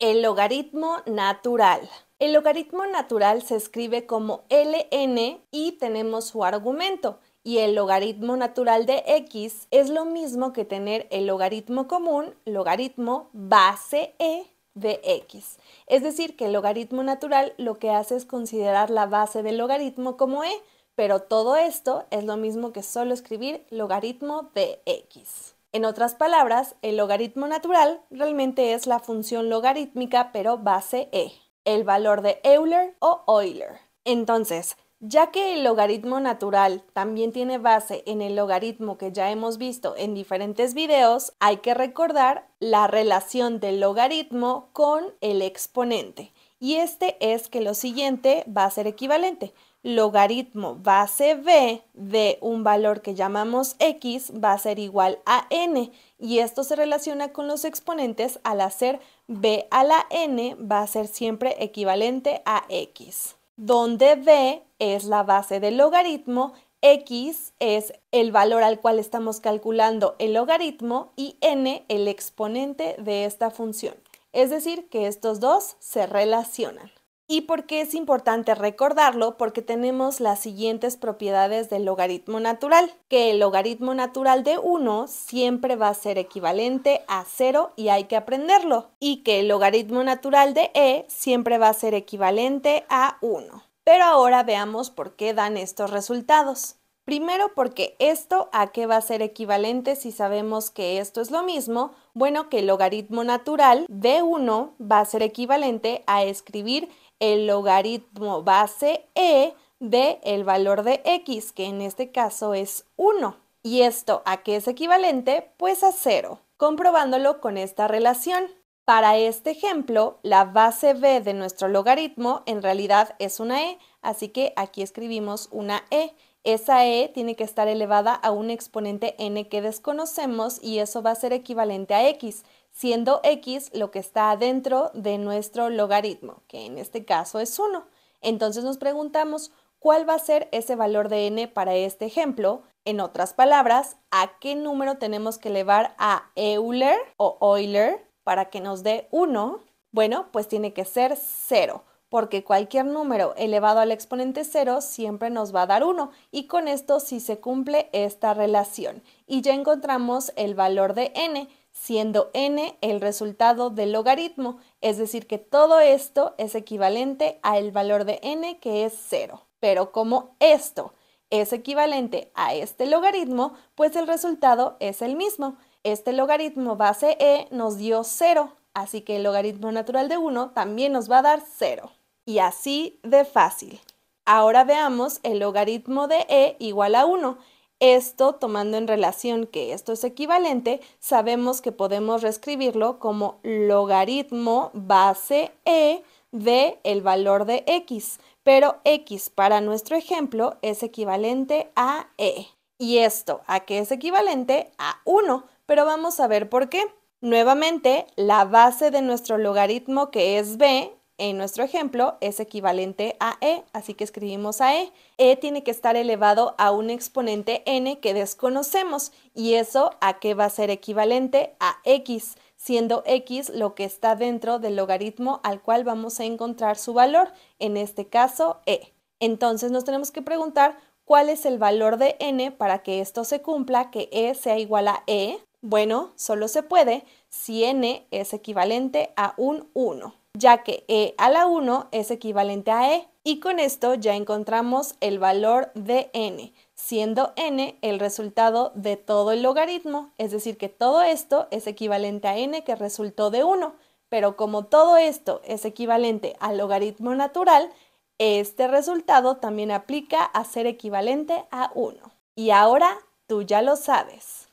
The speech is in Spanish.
El logaritmo natural. El logaritmo natural se escribe como ln y tenemos su argumento. Y el logaritmo natural de x es lo mismo que tener el logaritmo común, logaritmo base e de x. Es decir, que el logaritmo natural lo que hace es considerar la base del logaritmo como e, pero todo esto es lo mismo que solo escribir logaritmo de x. En otras palabras, el logaritmo natural realmente es la función logarítmica pero base e, el valor de Euler o Euler. Entonces, ya que el logaritmo natural también tiene base en el logaritmo que ya hemos visto en diferentes videos, hay que recordar la relación del logaritmo con el exponente y este es que lo siguiente va a ser equivalente. Logaritmo base b de un valor que llamamos x va a ser igual a n y esto se relaciona con los exponentes al hacer b a la n va a ser siempre equivalente a x, donde b es la base del logaritmo X es el valor al cual estamos calculando el logaritmo y n el exponente de esta función. Es decir, que estos dos se relacionan. ¿Y por qué es importante recordarlo? Porque tenemos las siguientes propiedades del logaritmo natural, que el logaritmo natural de 1 siempre va a ser equivalente a 0 y hay que aprenderlo, y que el logaritmo natural de e siempre va a ser equivalente a 1. Pero ahora veamos por qué dan estos resultados. Primero porque esto a qué va a ser equivalente si sabemos que esto es lo mismo, bueno que el logaritmo natural de 1 va a ser equivalente a escribir el logaritmo base e de el valor de x, que en este caso es 1. ¿Y esto a qué es equivalente? Pues a 0, comprobándolo con esta relación. Para este ejemplo, la base b de nuestro logaritmo en realidad es una e, así que aquí escribimos una e esa e tiene que estar elevada a un exponente n que desconocemos y eso va a ser equivalente a x, siendo x lo que está adentro de nuestro logaritmo, que en este caso es 1. Entonces nos preguntamos, ¿cuál va a ser ese valor de n para este ejemplo? En otras palabras, ¿a qué número tenemos que elevar a Euler o Euler para que nos dé 1? Bueno, pues tiene que ser 0 porque cualquier número elevado al exponente 0 siempre nos va a dar 1 y con esto sí se cumple esta relación. Y ya encontramos el valor de n, siendo n el resultado del logaritmo, es decir que todo esto es equivalente al valor de n que es 0. Pero como esto es equivalente a este logaritmo, pues el resultado es el mismo. Este logaritmo base e nos dio 0, así que el logaritmo natural de 1 también nos va a dar 0. Y así de fácil. Ahora veamos el logaritmo de e igual a 1. Esto, tomando en relación que esto es equivalente, sabemos que podemos reescribirlo como logaritmo base e de el valor de x, pero x para nuestro ejemplo es equivalente a e. Y esto, ¿a qué es equivalente? A 1, pero vamos a ver por qué. Nuevamente, la base de nuestro logaritmo que es b en nuestro ejemplo es equivalente a E, así que escribimos a E. E tiene que estar elevado a un exponente n que desconocemos y eso a qué va a ser equivalente a X, siendo X lo que está dentro del logaritmo al cual vamos a encontrar su valor, en este caso E. Entonces nos tenemos que preguntar cuál es el valor de n para que esto se cumpla, que E sea igual a E. Bueno, solo se puede si n es equivalente a un 1 ya que E a la 1 es equivalente a E. Y con esto ya encontramos el valor de n, siendo n el resultado de todo el logaritmo, es decir, que todo esto es equivalente a n que resultó de 1, pero como todo esto es equivalente al logaritmo natural, este resultado también aplica a ser equivalente a 1. Y ahora tú ya lo sabes.